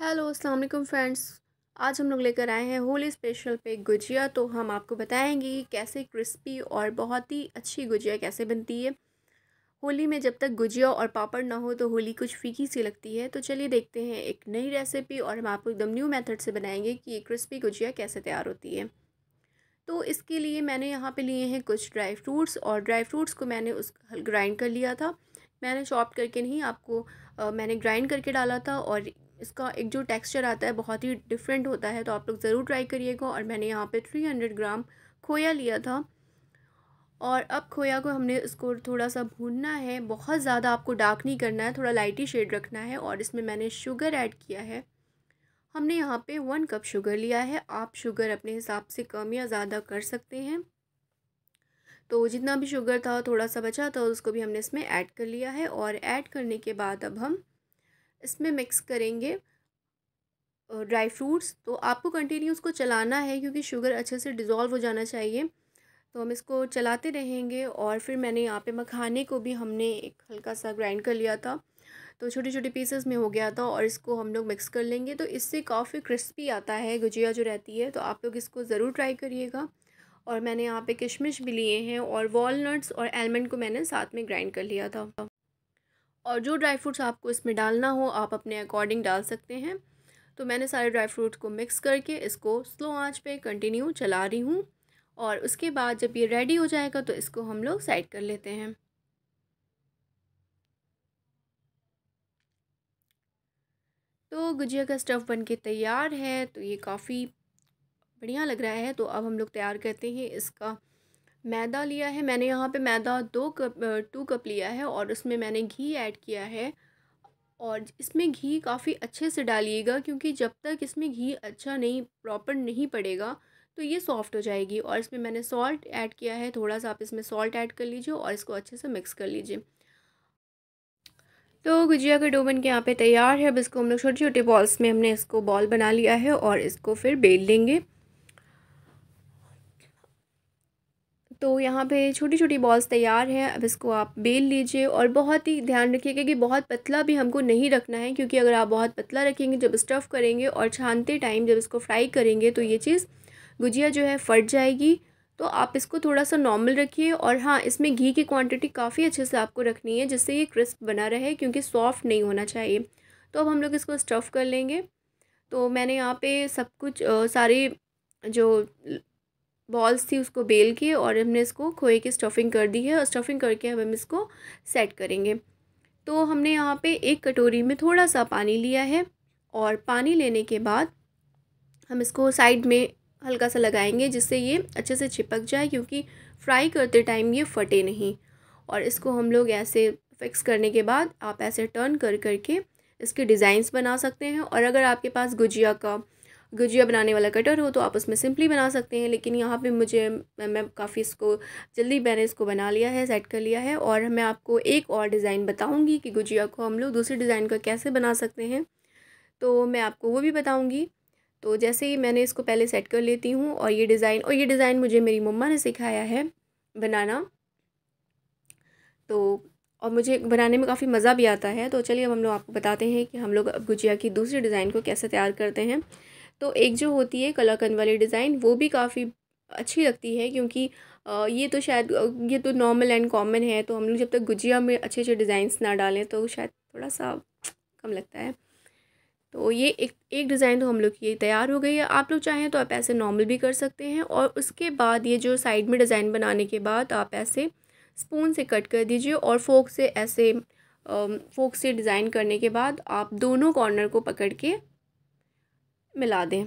hello अस्सलाम वालेकुम friends आज हम लोग लेकर आए हैं होली स्पेशल पे गुजिया तो हम आपको बताएंगे कि कैसे क्रिस्पी और बहुत ही अच्छी गुजिया कैसे बनती है होली में जब तक गुजिया और पापड़ ना हो तो होली कुछ फीकी सी लगती है तो चलिए देखते हैं एक नई रेसिपी और हम आपको एकदम न्यू मेथड से बनाएंगे कि ये क्रिस्पी गुजिया कैसे तैयार होती है तो इसके लिए मैंने यहाँ पे लिए हैं कुछ ड्राई फ्रूट्स और ड्राई फ्रूट्स को मैंने उस ग्राइंड कर लिया था मैंने चॉप करके नहीं आपको आ, मैंने ग्राइंड करके डाला था और इसका एक जो टेक्सचर आता है बहुत ही डिफरेंट होता है तो आप लोग ज़रूर ट्राई करिएगा और मैंने यहाँ पे 300 ग्राम खोया लिया था और अब खोया को हमने इसको थोड़ा सा भूनना है बहुत ज़्यादा आपको डार्क नहीं करना है थोड़ा लाइट ही शेड रखना है और इसमें मैंने शुगर ऐड किया है हमने यहाँ पे वन कप शुगर लिया है आप शुगर अपने हिसाब से कम या ज़्यादा कर सकते हैं तो जितना भी शुगर था थोड़ा सा बचा था उसको भी हमने इसमें ऐड कर लिया है और ऐड करने के बाद अब हम इसमें मिक्स करेंगे ड्राई फ्रूट्स तो आपको कंटिन्यू उसको चलाना है क्योंकि शुगर अच्छे से डिज़ोल्व हो जाना चाहिए तो हम इसको चलाते रहेंगे और फिर मैंने यहाँ पे मखाने को भी हमने एक हल्का सा ग्राइंड कर लिया था तो छोटे छोटे पीसेस में हो गया था और इसको हम लोग मिक्स कर लेंगे तो इससे काफ़ी क्रिस्पी आता है गुजिया जो रहती है तो आप लोग इसको ज़रूर ट्राई करिएगा और मैंने यहाँ पे किशमिश भी लिए हैं और वॉलनट्स और एलमंड को मैंने साथ में ग्राइंड कर लिया था और जो ड्राई फ्रूट्स आपको इसमें डालना हो आप अपने अकॉर्डिंग डाल सकते हैं तो मैंने सारे ड्राई फ्रूट्स को मिक्स करके इसको स्लो आंच पे कंटिन्यू चला रही हूँ और उसके बाद जब ये रेडी हो जाएगा तो इसको हम लोग साइड कर लेते हैं तो गुजिया का स्टफ़ बन के तैयार है तो ये काफ़ी बढ़िया लग रहा है तो अब हम लोग तैयार करते हैं इसका मैदा लिया है मैंने यहाँ पे मैदा दो कप टू कप लिया है और उसमें मैंने घी ऐड किया है और इसमें घी काफ़ी अच्छे से डालिएगा क्योंकि जब तक इसमें घी अच्छा नहीं प्रॉपर नहीं पड़ेगा तो ये सॉफ़्ट हो जाएगी और इसमें मैंने सॉल्ट ऐड किया है थोड़ा सा आप इसमें सॉल्ट ऐड कर लीजिए और इसको अच्छे से मिक्स कर लीजिए तो गुजिया का डो बन के यहाँ पे तैयार है अब इसको हम लोग छोटे छोटे बॉल्स में हमने इसको बॉल बना लिया है और इसको फिर बेल लेंगे तो यहाँ पे छोटी छोटी बॉल्स तैयार हैं अब इसको आप बेल लीजिए और बहुत ही ध्यान रखिएगा कि बहुत पतला भी हमको नहीं रखना है क्योंकि अगर आप बहुत पतला रखेंगे जब स्टफ़ करेंगे और छानते टाइम जब इसको फ्राई करेंगे तो ये चीज़ गुजिया जो है फट जाएगी तो आप इसको थोड़ा सा नॉर्मल रखिए और हाँ इसमें घी की क्वान्टिटी काफ़ी अच्छे से आपको रखनी है जिससे ये क्रिस्प बना रहे क्योंकि सॉफ्ट नहीं होना चाहिए तो अब हम लोग इसको स्टफ़ कर लेंगे तो मैंने यहाँ पर सब कुछ सारे जो बॉल्स थी उसको बेल के और हमने इसको खोए की स्टफिंग कर दी है और स्टफिंग करके अब हम इसको सेट करेंगे तो हमने यहाँ पे एक कटोरी में थोड़ा सा पानी लिया है और पानी लेने के बाद हम इसको साइड में हल्का सा लगाएंगे जिससे ये अच्छे से चिपक जाए क्योंकि फ्राई करते टाइम ये फटे नहीं और इसको हम लोग ऐसे फिक्स करने के बाद आप ऐसे टर्न कर करके इसके डिज़ाइंस बना सकते हैं और अगर आपके पास गुजिया का गुजिया बनाने वाला कटर हो तो आप उसमें सिंपली बना सकते हैं लेकिन यहाँ पे मुझे मैं, मैं काफ़ी इसको जल्दी मैंने इसको बना लिया है सेट कर लिया है और मैं आपको एक और डिज़ाइन बताऊँगी कि गुजिया को हम लोग दूसरे डिज़ाइन का कैसे बना सकते हैं तो मैं आपको वो भी बताऊँगी तो जैसे ही मैंने इसको पहले सेट कर लेती हूँ और ये डिज़ाइन और ये डिज़ाइन मुझे मेरी मम्मा ने सिखाया है बनाना तो और मुझे बनाने में काफ़ी मज़ा भी आता है तो चलिए अब हम लोग आपको बताते हैं कि हम लोग अब गुजिया की दूसरी डिज़ाइन को कैसे तैयार करते हैं तो एक जो होती है कलाकंद वाली डिज़ाइन वो भी काफ़ी अच्छी लगती है क्योंकि ये तो शायद ये तो नॉर्मल एंड कॉमन है तो हम लोग जब तक गुजिया में अच्छे अच्छे डिज़ाइंस ना डालें तो शायद थोड़ा सा कम लगता है तो ये एक एक डिज़ाइन तो हम लोग की तैयार हो गई है आप लोग चाहें तो आप ऐसे नॉर्मल भी कर सकते हैं और उसके बाद ये जो साइड में डिज़ाइन बनाने के बाद आप ऐसे स्पून से कट कर दीजिए और फोक से ऐसे फोक से डिज़ाइन करने के बाद आप दोनों कॉर्नर को पकड़ के मिला दें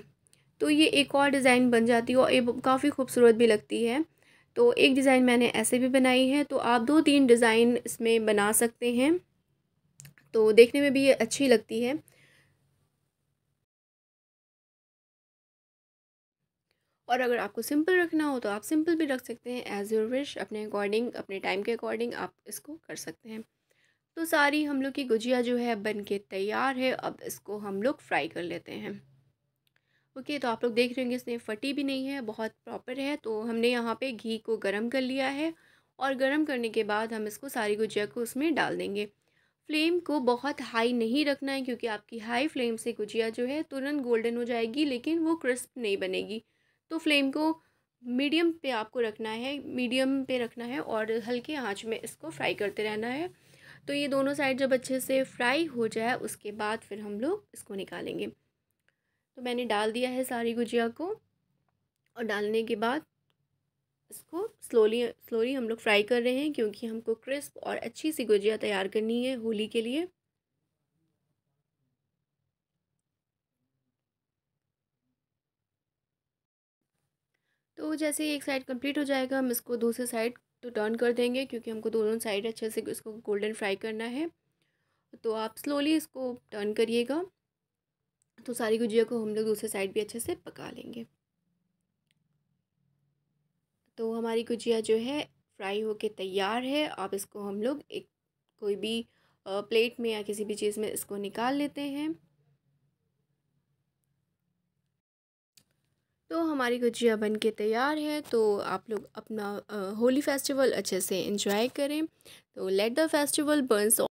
तो ये एक और डिज़ाइन बन जाती है और ये काफ़ी खूबसूरत भी लगती है तो एक डिज़ाइन मैंने ऐसे भी बनाई है तो आप दो तीन डिज़ाइन इसमें बना सकते हैं तो देखने में भी ये अच्छी लगती है और अगर आपको सिंपल रखना हो तो आप सिंपल भी रख सकते हैं एज़ योर विश अपने अकॉर्डिंग अपने टाइम के अकॉर्डिंग आप इसको कर सकते हैं तो सारी हम लोग की गुजिया जो है बन के तैयार है अब इसको हम लोग फ्राई कर लेते हैं ओके तो आप लोग देख रहे होंगे इसमें फटी भी नहीं है बहुत प्रॉपर है तो हमने यहाँ पे घी को गर्म कर लिया है और गर्म करने के बाद हम इसको सारी गुजिया को उसमें डाल देंगे फ्लेम को बहुत हाई नहीं रखना है क्योंकि आपकी हाई फ्लेम से गुजिया जो है तुरंत गोल्डन हो जाएगी लेकिन वो क्रिस्प नहीं बनेगी तो फ्लेम को मीडियम पे आपको रखना है मीडियम पे रखना है और हल्के आँच में इसको फ्राई करते रहना है तो ये दोनों साइड जब अच्छे से फ्राई हो जाए उसके बाद फिर हम लोग इसको निकालेंगे तो मैंने डाल दिया है सारी गुजिया को और डालने के बाद इसको स्लोली स्लोली हम लोग फ्राई कर रहे हैं क्योंकि हमको क्रिस्प और अच्छी सी गुजिया तैयार करनी है होली के लिए तो जैसे एक साइड कंप्लीट हो जाएगा हम इसको दूसरे साइड तो टर्न कर देंगे क्योंकि हमको दोनों साइड अच्छे से इसको गोल्डन फ्राई करना है तो आप स्लोली इसको टर्न करिएगा तो सारी गुजिया को हम लोग दूसरे साइड भी अच्छे से पका लेंगे तो हमारी गुजिया जो है फ्राई होके तैयार है अब इसको हम लोग एक कोई भी प्लेट में या किसी भी चीज़ में इसको निकाल लेते हैं तो हमारी गुजिया बन के तैयार है तो आप लोग अपना होली फेस्टिवल अच्छे से इन्जॉय करें तो लेट द फेस्टिवल बर्न्स